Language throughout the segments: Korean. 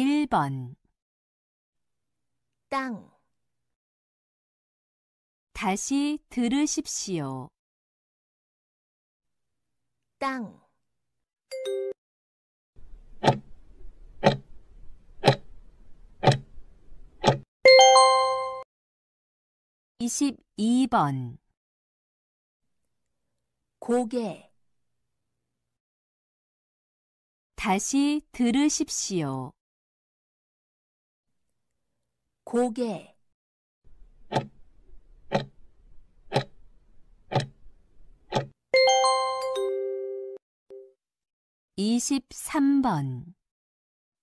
1번 땅 다시 들으십시오. 땅2 2번 고개 다시 들으십시오. 고개 이십번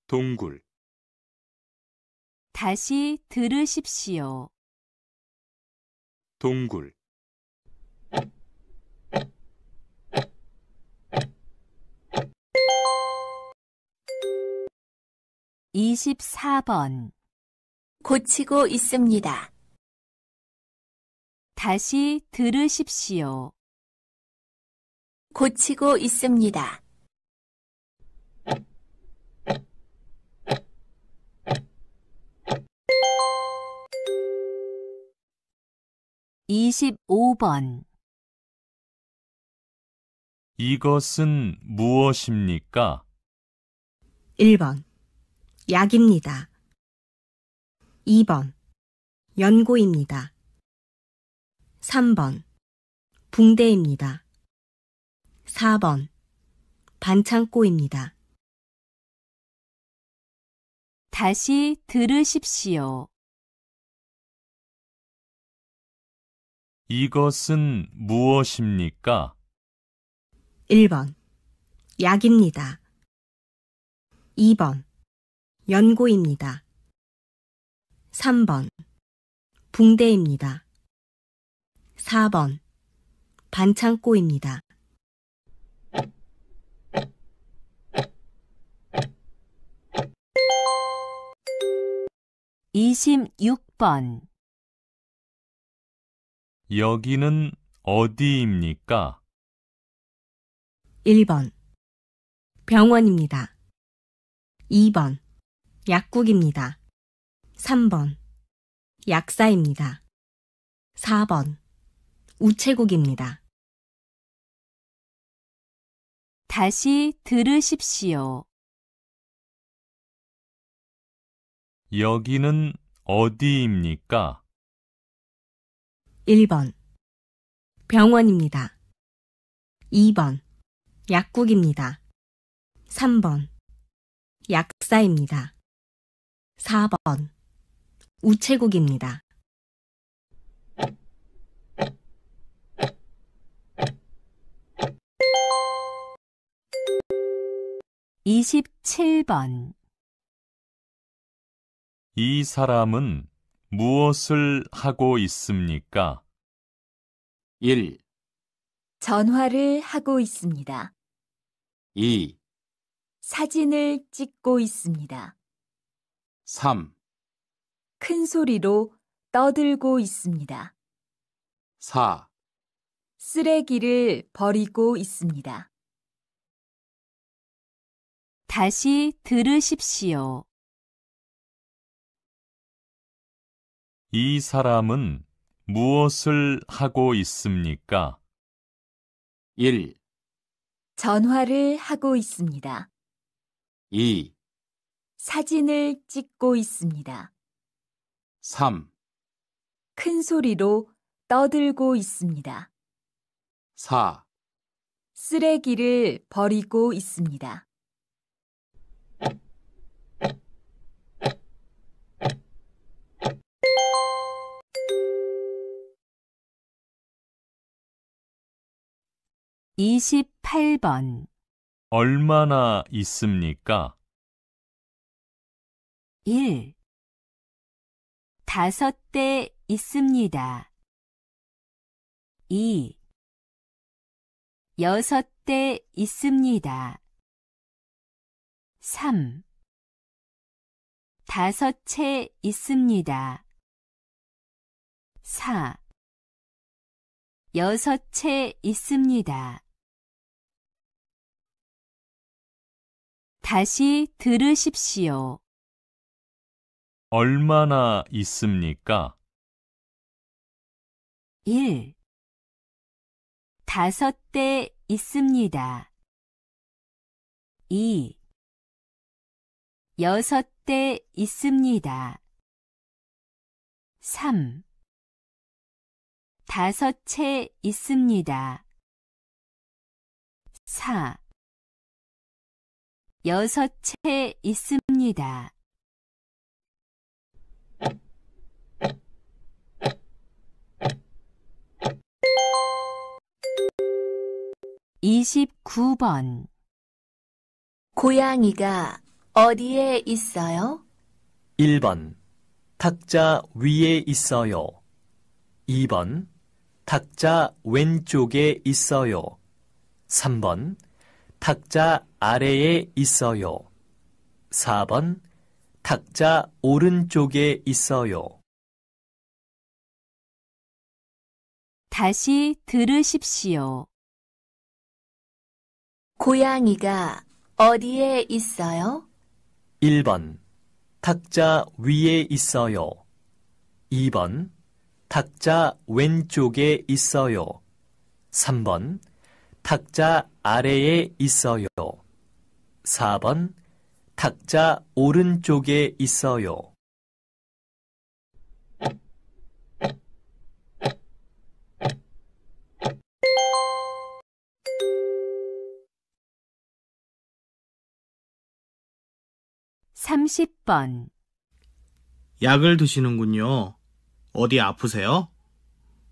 동굴 다시 들으십시오. 동굴 2 4번 고치고 있습니다. 다시 들으십시오. 고치고 있습니다. 이십번 이것은 무엇입니까? 1번. 약입니다. 2번. 연고입니다. 3번. 붕대입니다. 4번. 반창고입니다. 다시 들으십시오. 이것은 무엇입니까? 1번. 약입니다. 2번. 연고입니다. 3번. 붕대입니다. 4번. 반창고입니다. 26번. 여기는 어디입니까? 1번. 병원입니다. 2번. 약국입니다. 3번. 약사입니다. 4번. 우체국입니다. 다시 들으십시오. 여기는 어디입니까? 1번. 병원입니다. 2번. 약국입니다. 3번. 약사입니다. 4번. 우체국입니다. 이십번이 사람은 무엇을 하고 있습니까? 1, 전화를 하고 있습니다. 2, 사진을 찍고 있습니다. 3큰 소리로 떠들고 있습니다. 4. 쓰레기를 버리고 있습니다. 다시 들으십시오. 이 사람은 무엇을 하고 있습니까? 1, 전화를 하고 있습니다. 2, 사진을 찍고 있습니다. 3. 큰 소리로 떠들고 있습니다. 4. 쓰레기를 버리고 있습니다. 28번 얼마나 있습니까? 1. 다섯 대 있습니다. 2. 여섯 대 있습니다. 3. 다섯 채 있습니다. 4. 여섯 채 있습니다. 다시 들으십시오. 얼마나 있습니까? 1. 다섯 대 있습니다. 2. 여섯 대 있습니다. 3. 다섯 채 있습니다. 4. 여섯 채 있습니다. 29번 고양이가 어디에 있어요? 1번 탁자 위에 있어요. 2번 탁자 왼쪽에 있어요. 3번 탁자 아래에 있어요. 4번 탁자 오른쪽에 있어요. 다시 들으십시오. 고양이가 어디에 있어요? 1번. 탁자 위에 있어요. 2번. 탁자 왼쪽에 있어요. 3번. 탁자 아래에 있어요. 4번. 탁자 오른쪽에 있어요. 30번 약을 드시는군요. 어디 아프세요?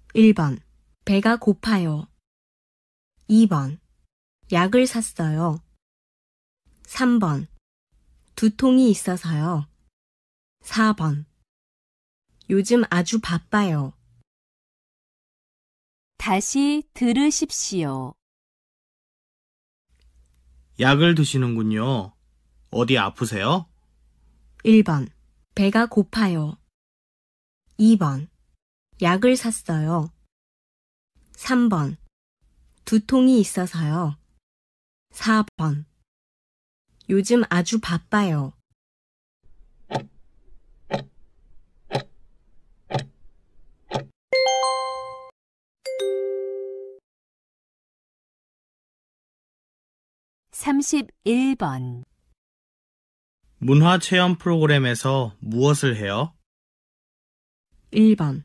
1번. 배가 고파요. 2번. 약을 샀어요. 3번. 두통이 있어서요. 4번. 요즘 아주 바빠요. 다시 들으십시오. 약을 드시는군요. 어디 아프세요? 1번. 배가 고파요. 2번. 약을 샀어요. 3번. 두통이 있어서요. 4번. 요즘 아주 바빠요. 31번 문화 체험 프로그램에서 무엇을 해요? 1번.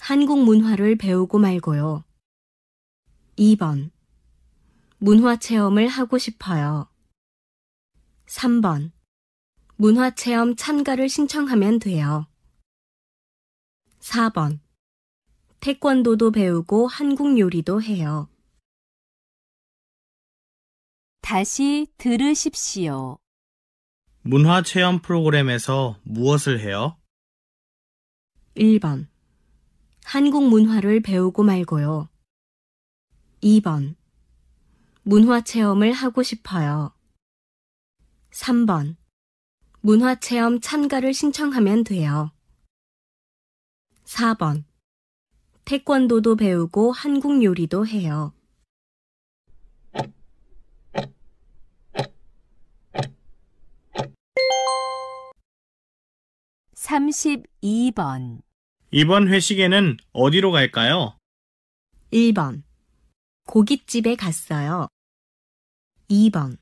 한국 문화를 배우고 말고요. 2번. 문화 체험을 하고 싶어요. 3번. 문화 체험 참가를 신청하면 돼요. 4번. 태권도도 배우고 한국 요리도 해요. 다시 들으십시오. 문화 체험 프로그램에서 무엇을 해요? 1번. 한국 문화를 배우고 말고요. 2번. 문화 체험을 하고 싶어요. 3번. 문화 체험 참가를 신청하면 돼요. 4번. 태권도도 배우고 한국 요리도 해요. 32번 이번 회식에는 어디로 갈까요? 1번. 고깃집에 갔어요. 2번.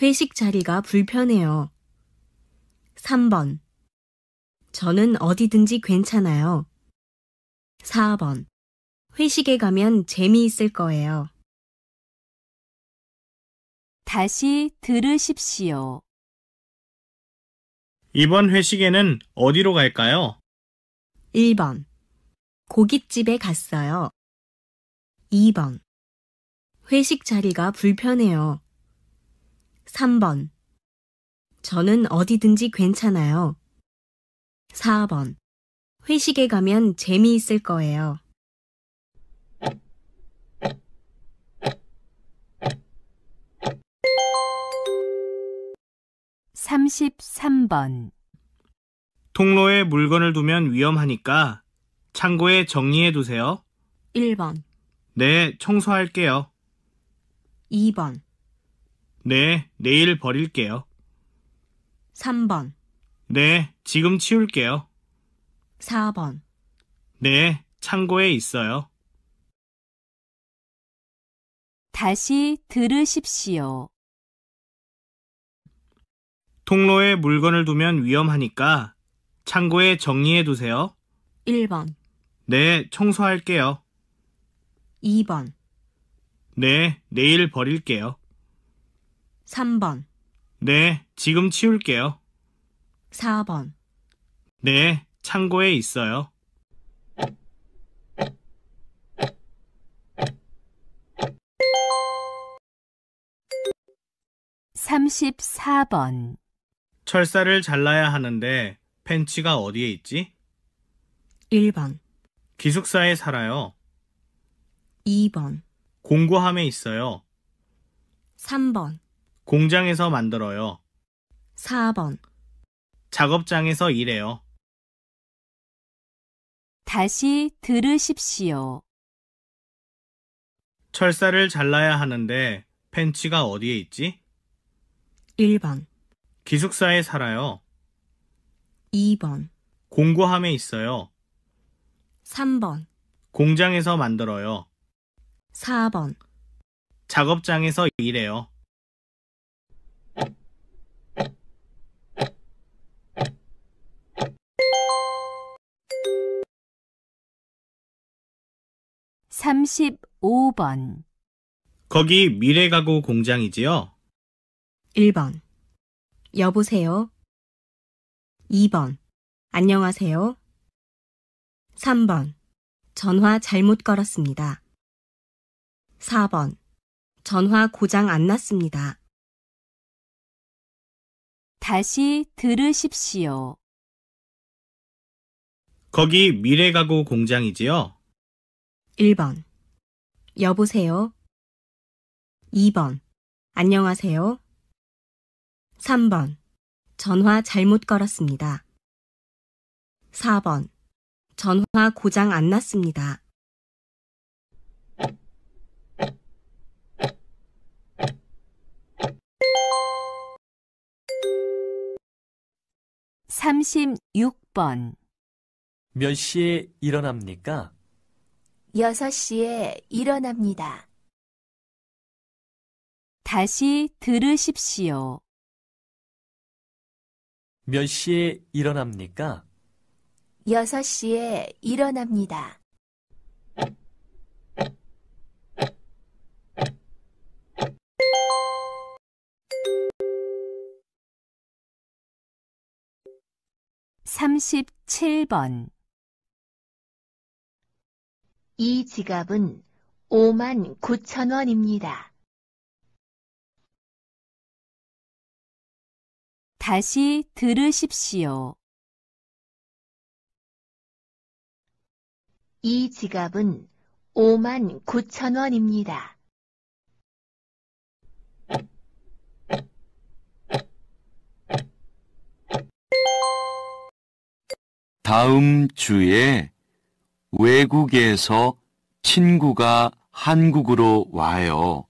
회식 자리가 불편해요. 3번. 저는 어디든지 괜찮아요. 4번. 회식에 가면 재미있을 거예요. 다시 들으십시오. 이번 회식에는 어디로 갈까요? 1번. 고깃집에 갔어요. 2번. 회식 자리가 불편해요. 3번. 저는 어디든지 괜찮아요. 4번. 회식에 가면 재미있을 거예요. 33번 통로에 물건을 두면 위험하니까 창고에 정리해 두세요. 1번, 네, 청소할게요. 2번, 네, 내일 버릴게요. 3번, 네, 지금 치울게요. 4번, 네, 창고에 있어요. 다시 들으십시오. 통로에 물건을 두면 위험하니까 창고에 정리해 두세요. 1번, 네, 청소할게요. 2번, 네, 내일 버릴게요. 3번, 네, 지금 치울게요. 4번, 네, 창고에 있어요. 삼십번 철사를 잘라야 하는데 펜치가 어디에 있지? 1번, 기숙사에 살아요. 2번, 공구함에 있어요. 3번, 공장에서 만들어요. 4번, 작업장에서 일해요. 다시 들으십시오. 철사를 잘라야 하는데 펜치가 어디에 있지? 1번, 기숙사에 살아요. 2번, 공구함에 있어요. 3번, 공장에서 만들어요. 4번, 작업장에서 일해요. 35번, 거기 미래가구 공장이지요? 1번, 여보세요. 2번. 안녕하세요. 3번. 전화 잘못 걸었습니다. 4번. 전화 고장 안 났습니다. 다시 들으십시오. 거기 미래가구 공장이지요? 1번. 여보세요. 2번. 안녕하세요. 3번. 전화 잘못 걸었습니다. 4번. 전화 고장 안 났습니다. 36번. 몇 시에 일어납니까? 6시에 일어납니다. 다시 들으십시오. 몇 시에 일어납니까? 6시에 일어납니다. 삼십번이 지갑은 5만 9천 원입니다. 다시 들으십시오. 이 지갑은 5만 9천 원입니다. 다음 주에 외국에서 친구가 한국으로 와요.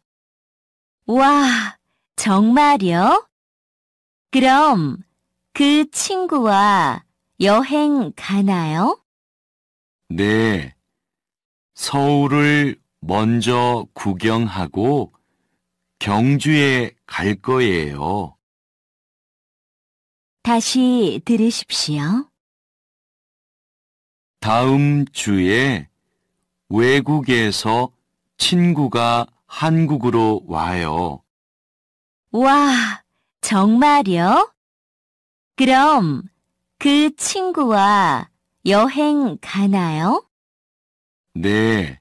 와, 정말요? 그럼 그 친구와 여행 가나요? 네. 서울을 먼저 구경하고 경주에 갈 거예요. 다시 들으십시오. 다음 주에 외국에서 친구가 한국으로 와요. 와, 정말요? 그럼 그 친구와 여행 가나요? 네.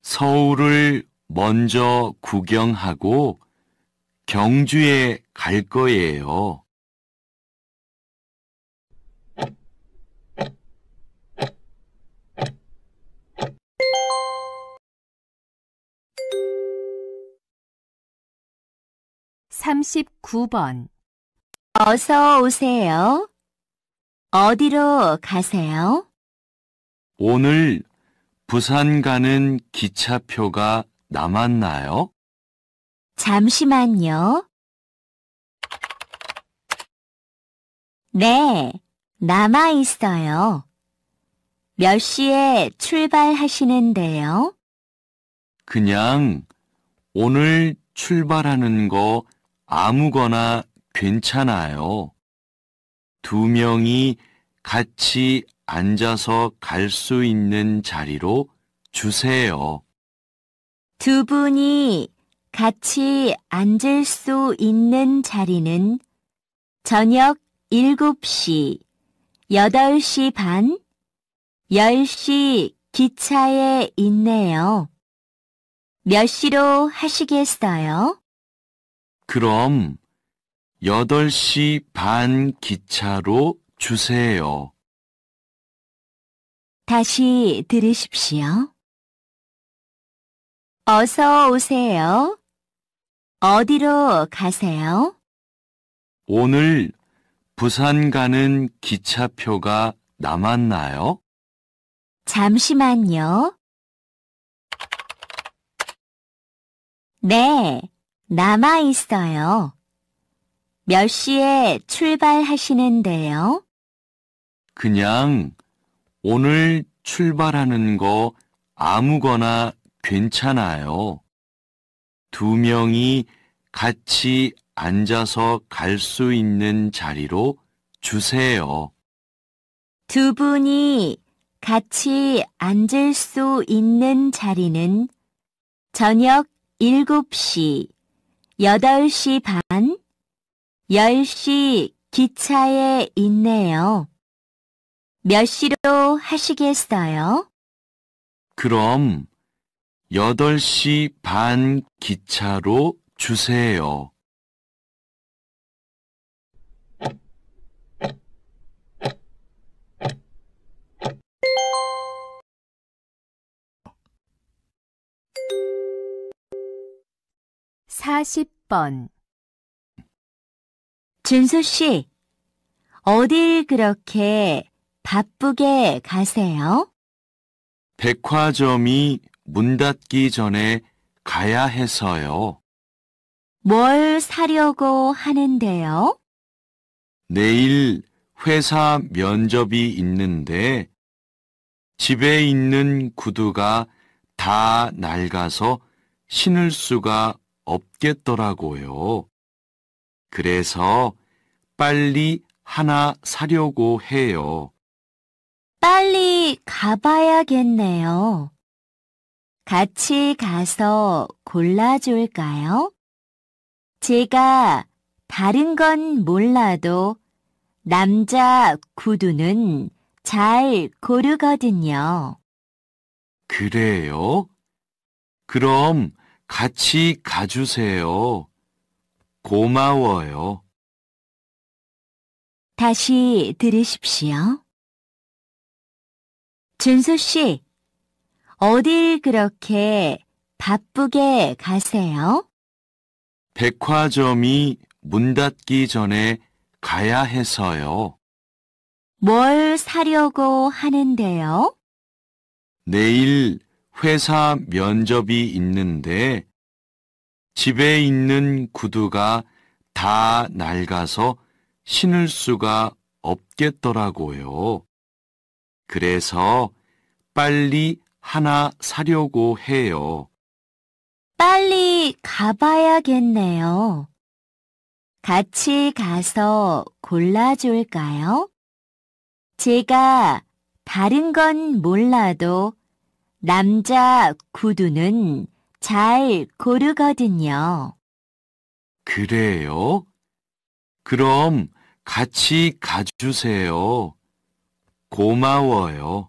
서울을 먼저 구경하고 경주에 갈 거예요. 39번 어서 오세요. 어디로 가세요? 오늘 부산 가는 기차표가 남았나요? 잠시만요. 네, 남아 있어요. 몇 시에 출발하시는데요? 그냥 오늘 출발하는 거 아무거나 괜찮아요. 두 명이 같이 앉아서 갈 수 있는 자리로 주세요. 두 분이 같이 앉을 수 있는 자리는 저녁 7시, 8시 반, 10시 기차에 있네요. 몇 시로 하시겠어요? 그럼 8시 반 기차로 주세요. 다시 들으십시오. 어서 오세요. 어디로 가세요? 오늘 부산 가는 기차표가 남았나요? 잠시만요. 네, 남아 있어요. 몇 시에 출발하시는데요? 그냥 오늘 출발하는 거 아무거나 괜찮아요. 두 명이 같이 앉아서 갈 수 있는 자리로 주세요. 두 분이 같이 앉을 수 있는 자리는 저녁 7시 8시 반, 10시 기차에 있네요. 몇 시로 하시겠어요? 그럼 8시 반 기차로 주세요. 6번 준수 씨, 어딜 그렇게 바쁘게 가세요? 백화점이 문 닫기 전에 가야 해서요. 뭘 사려고 하는데요? 내일 회사 면접이 있는데 집에 있는 구두가 다 낡아서 신을 수가 없겠더라고요. 그래서 빨리 하나 사려고 해요. 빨리 가봐야겠네요. 같이 가서 골라줄까요? 제가 다른 건 몰라도 남자 구두는 잘 고르거든요. 그래요? 그럼 같이 가주세요. 고마워요. 다시 들으십시오. 준수 씨, 어딜 그렇게 바쁘게 가세요? 백화점이 문 닫기 전에 가야 해서요. 뭘 사려고 하는데요? 내일 회사 면접이 있는데 집에 있는 구두가 다 낡아서 신을 수가 없겠더라고요. 그래서 빨리 하나 사려고 해요. 빨리 가봐야겠네요. 같이 가서 골라줄까요? 제가 다른 건 몰라도 남자 구두는 잘 고르거든요. 그래요? 그럼 같이 가주세요. 고마워요.